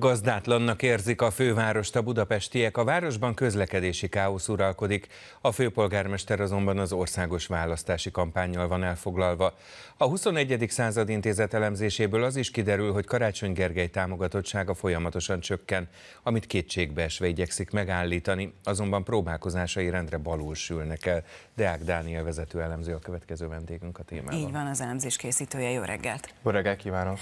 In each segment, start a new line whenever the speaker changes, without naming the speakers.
Gazdátlannak érzik a fővárost a budapestiek, a városban közlekedési káosz uralkodik, a főpolgármester azonban az országos választási kampányjal van elfoglalva. A 21. század intézet elemzéséből az is kiderül, hogy Karácsony Gergely támogatottsága folyamatosan csökken, amit kétségbeesve igyekszik megállítani, azonban próbálkozásai rendre balul sülnek el. Deák Dániel vezető elemző a következő vendégünk a témában. Így
van, az elemzés készítője, jó reggelt!
Jó reggelt kívánok!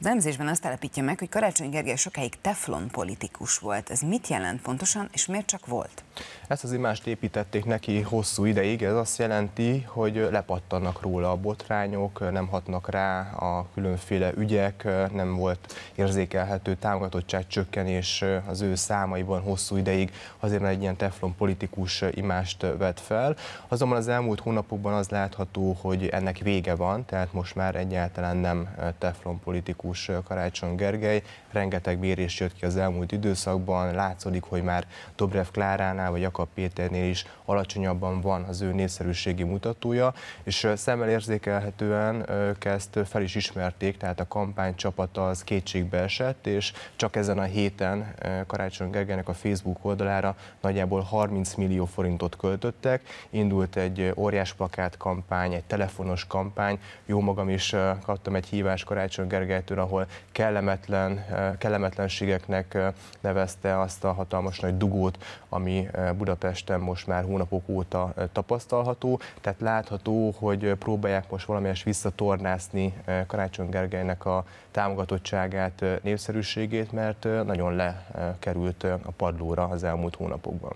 Az elemzésben azt állapítja meg, hogy Karácsony Gergely sokáig teflon politikus volt. Ez mit jelent pontosan, és miért csak volt? Ezt az imást
építették neki hosszú ideig, ez azt jelenti, hogy lepattannak róla a botrányok, nem hatnak rá a különféle ügyek, nem volt érzékelhető támogatottság csökkenés az ő számaiban hosszú ideig, azért mert egy ilyen teflon politikus imást vett fel. Azonban az elmúlt hónapokban az látható, hogy ennek vége van, tehát most már egyáltalán nem teflon politikus Karácsony Gergely, rengeteg mérés jött ki az elmúlt időszakban, látszik, hogy már Dobrev Kláránál vagy Jakab Péternél is alacsonyabban van az ő népszerűségi mutatója, és szemmel érzékelhetően ők ezt fel is ismerték, tehát a kampány csapata az kétségbe esett, és csak ezen a héten Karácsony Gergelynek a Facebook oldalára nagyjából 30 millió forintot költöttek, indult egy óriás plakát kampány, egy telefonos kampány, jó magam is kaptam egy hívást Karácsony Gergelytől, ahol kellemetlen, kellemetlen kellemetlenségeknek nevezte azt a hatalmas nagy dugót, ami Budapesten most már hónapok óta tapasztalható. Tehát látható, hogy próbálják most valamelyes visszatornászni Karácsony Gergelynek a támogatottságát, népszerűségét, mert nagyon lekerült a padlóra az elmúlt hónapokban.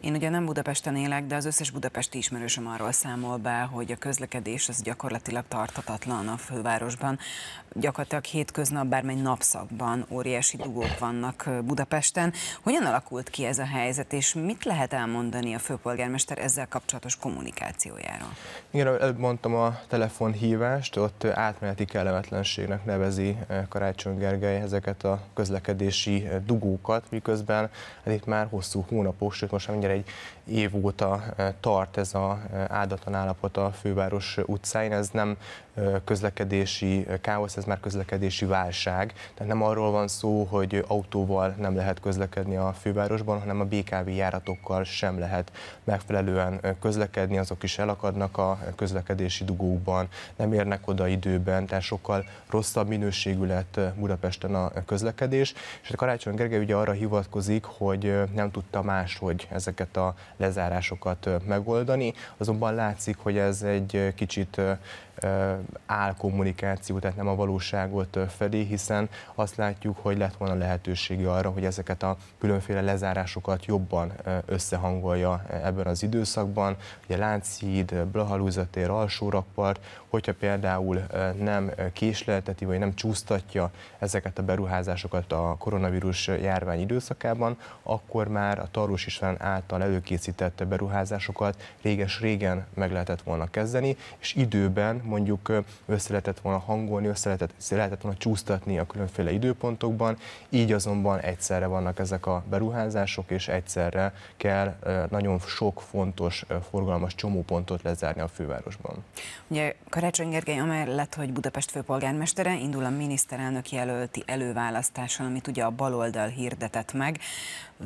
Én ugye nem Budapesten élek, de az összes budapesti ismerősöm arról számol be, hogy a közlekedés az gyakorlatilag tarthatatlan a fővárosban. Gyakorlatilag hétköznap bármely napszakban óriási dugók vannak Budapesten. Hogyan alakult ki ez a helyzet, és mit lehet elmondani a főpolgármester ezzel kapcsolatos kommunikációjáról?
Igen, előbb mondtam a telefonhívást, ott átmeneti kellemetlenségnek nevezi Karácsony Gergely ezeket a közlekedési dugókat, miközben hát itt már hosszú hónapok, sőt most már mindjárt egy év óta tart ez a áldatlan állapot a főváros utcáin. Ez nem közlekedési káosz, ez már közlekedési válság. Tehát nem arról van szó, hogy autóval nem lehet közlekedni a fővárosban, hanem a BKV járatokkal sem lehet megfelelően közlekedni, azok is elakadnak a közlekedési dugókban, nem érnek oda időben, tehát sokkal rosszabb minőségű lett Budapesten a közlekedés. És a Karácsony Gergely ugye arra hivatkozik, hogy nem tudta máshogy ezeket a lezárásokat megoldani, azonban látszik, hogy ez egy kicsit álkommunikáció, tehát nem a valóságot felé, hiszen azt látjuk, hogy le lett volna lehetősége arra, hogy ezeket a különféle lezárásokat jobban összehangolja e, ebben az időszakban. Ugye Lánchíd, Blahalúzatér, Alsórakpart, hogyha például nem késlelteti vagy nem csúsztatja ezeket a beruházásokat a koronavírus járvány időszakában, akkor már a Tarós István által előkészített beruházásokat réges-régen meg lehetett volna kezdeni, és időben mondjuk össze lehetett volna hangolni, össze lehetett, össze lehetett volna csúsztatni a különféle időpontokban, így azonban egyszerre vannak ezek a beruházások, és egyszerre kell nagyon sok fontos forgalmas csomópontot lezárni a fővárosban.
Ugye Karácsony Gergely amellett, hogy Budapest főpolgármestere indul a miniszterelnök jelölti előválasztáson, amit ugye a baloldal hirdetett meg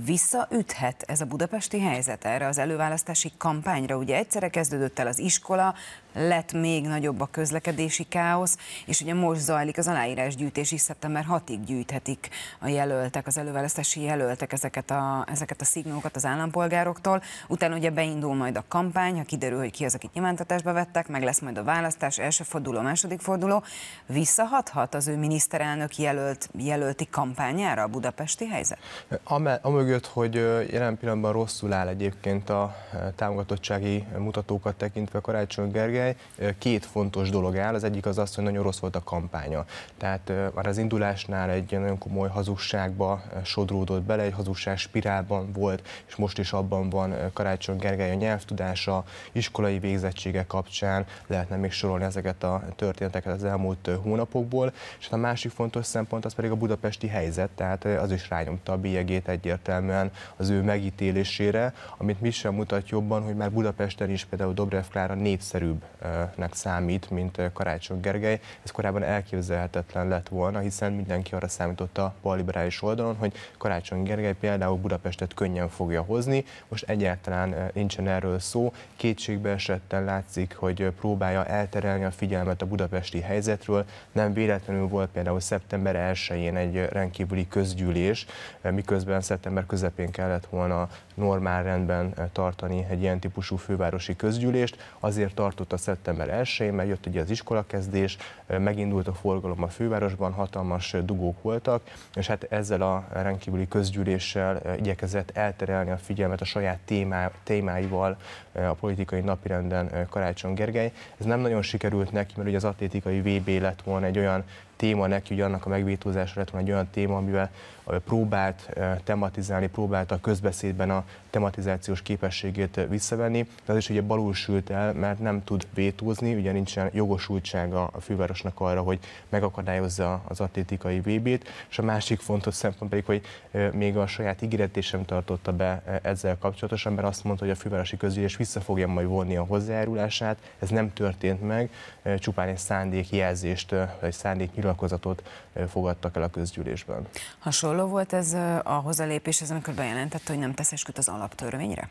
visszaüthet ez a budapesti helyzet erre az előválasztási kampányra? Ugye egyszerre kezdődött el az iskola, lett még nagyobb a közlekedési káosz, és ugye most zajlik az aláírásgyűjtés is, szeptember 6-ig gyűjthetik a jelöltek, az előválasztási jelöltek ezeket a, ezeket a szignókat az állampolgároktól, utána ugye beindul majd a kampány, ha kiderül, hogy ki az, akit nyilvántatásba vettek, meg lesz majd a választás, első forduló, második forduló, visszahathat az ő miniszterelnök jelölt, jelölti kampányára a budapesti helyzet? Amel, amel mögött,
hogy jelen pillanatban
rosszul áll egyébként a
támogatottsági mutatókat tekintve Karácsony Gergely. Két fontos dolog áll, az egyik az az, hogy nagyon rossz volt a kampánya. Tehát már az indulásnál egy nagyon komoly hazugságba sodródott bele, egy hazugság spirálban volt, és most is abban van Karácsony Gergely a nyelvtudása, iskolai végzettsége kapcsán, lehetne még sorolni ezeket a történeteket az elmúlt hónapokból. És hát a másik fontos szempont az pedig a budapesti helyzet, tehát az is rányomta a bélyegét egyértelműen egyértelműen az ő megítélésére, amit mi sem mutat jobban, hogy már Budapesten is például Dobrev Klára népszerűbbnek számít, mint eh, Karácsony Gergely. Ez korábban elképzelhetetlen lett volna, hiszen mindenki arra számított a balliberális oldalon, hogy Karácsony Gergely például Budapestet könnyen fogja hozni. Most egyáltalán eh, nincsen erről szó. Kétségbe esetten látszik, hogy eh, próbálja elterelni a figyelmet a budapesti helyzetről. Nem véletlenül volt például szeptember 1-én egy rendkívüli közgyűlés, miközben szeptember február közepén kellett volna normál rendben eh, tartani egy ilyen típusú fővárosi közgyűlést. Azért tartott a szeptember 1 mert jött ugye az iskolakezdés, eh, megindult a forgalom a fővárosban, hatalmas eh, dugók voltak, és hát ezzel a rendkívüli közgyűléssel igyekezett elterelni a figyelmet a saját témá, témáival a politikai napirenden Karácsony Gergely. Ez nem nagyon sikerült neki, mert ugye az atlétikai VB lett volna egy olyan téma neki, ugye annak a megvétózása lett volna egy olyan téma, amivel próbált eh, tematizálni, próbált a közbeszédben a tematizációs képességét eh, visszavenni, de az is ugye balul sült el, mert nem tud vétózni, ugye nincsen jogosultsága a fővárosnak arra, hogy megakadályozza az atlétikai VB-t, és a másik fontos szempont pedig, hogy eh, még a saját ígéretét sem tartotta be ezzel kapcsolatosan, mert azt mondta, hogy a fővárosi közgyűlés vissza fogja majd vonni a hozzájárulását, ez nem történt meg, csupán egy szándékjelzést, vagy szándék nyilatkozatot fogadtak el a közgyűlésben.
Hasonló volt ez a ez amikor bejelentette, hogy nem tesz esküt az alaptörvényre?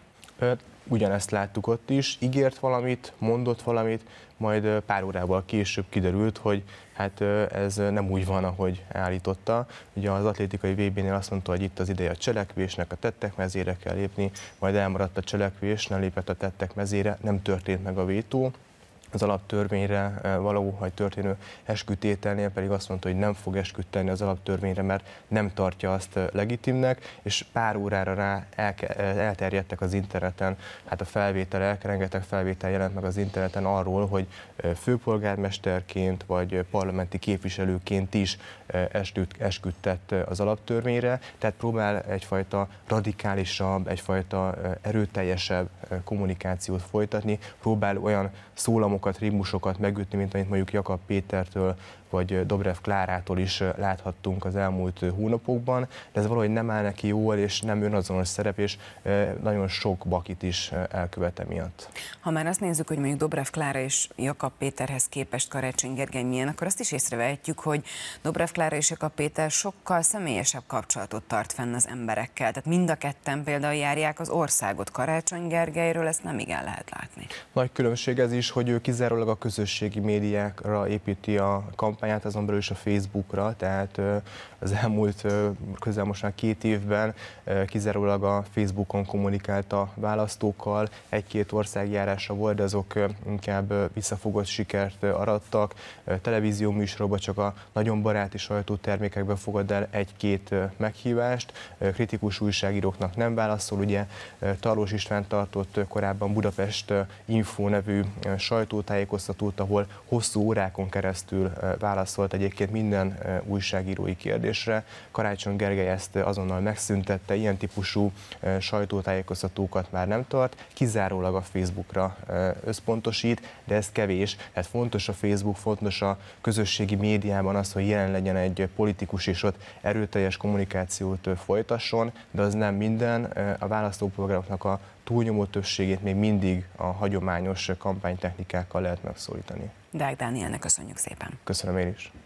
Ugyanezt láttuk ott is, ígért valamit, mondott valamit, majd pár órával később kiderült, hogy hát ez nem úgy van, ahogy állította. Ugye az atlétikai VB-nél azt mondta, hogy itt az ideje a cselekvésnek, a tettek mezére kell lépni, majd elmaradt a cselekvés, nem lépett a tettek mezére, nem történt meg a vétó az alaptörvényre e, való vagy történő eskütételnél pedig azt mondta, hogy nem fog esküdteni az alaptörvényre, mert nem tartja azt e, legitimnek, és pár órára rá el, e, elterjedtek az interneten, hát a felvételek, rengeteg felvétel jelent meg az interneten arról, hogy főpolgármesterként vagy parlamenti képviselőként is esküdtett az alaptörvényre, tehát próbál egyfajta radikálisabb, egyfajta erőteljesebb kommunikációt folytatni, próbál olyan szólamok számokat, rímusokat megütni, mint amit mondjuk Jakab Pétertől vagy Dobrev Klárától is láthattunk az elmúlt hónapokban, de ez valahogy nem áll neki jól, és nem önazonos szerep, és nagyon sok bakit is elkövete miatt.
Ha már azt nézzük, hogy mondjuk Dobrev Klára és Jakab Péterhez képest Karácsony Gergely milyen, akkor azt is észrevehetjük, hogy Dobrev Klára és Jakab Péter sokkal személyesebb kapcsolatot tart fenn az emberekkel. Tehát mind a ketten például járják az országot Karácsony Gergelyről, ezt nem igen lehet látni.
Nagy különbség ez is, hogy ő kizárólag a közösségi médiákra építi a kampányt, kampányát, azon belül is a Facebookra, tehát az elmúlt közel most már két évben kizárólag a Facebookon kommunikált a választókkal, egy-két országjárása volt, de azok inkább visszafogott sikert arattak, televízió műsorokban csak a nagyon baráti sajtótermékekben fogad el egy-két meghívást, kritikus újságíróknak nem válaszol, ugye Tarlós István tartott korábban Budapest Info nevű sajtótájékoztatót, ahol hosszú órákon keresztül választott válaszolt egyébként minden újságírói kérdésre. Karácsony Gergely ezt azonnal megszüntette, ilyen típusú sajtótájékoztatókat már nem tart, kizárólag a Facebookra összpontosít, de ez kevés. Tehát fontos a Facebook, fontos a közösségi médiában az, hogy jelen legyen egy politikus, és ott erőteljes kommunikációt folytasson, de az nem minden. A választópolgároknak a túlnyomó többségét még mindig a hagyományos kampánytechnikákkal lehet megszólítani.
Dák Dánielnek
köszönjük szépen. Köszönöm én is.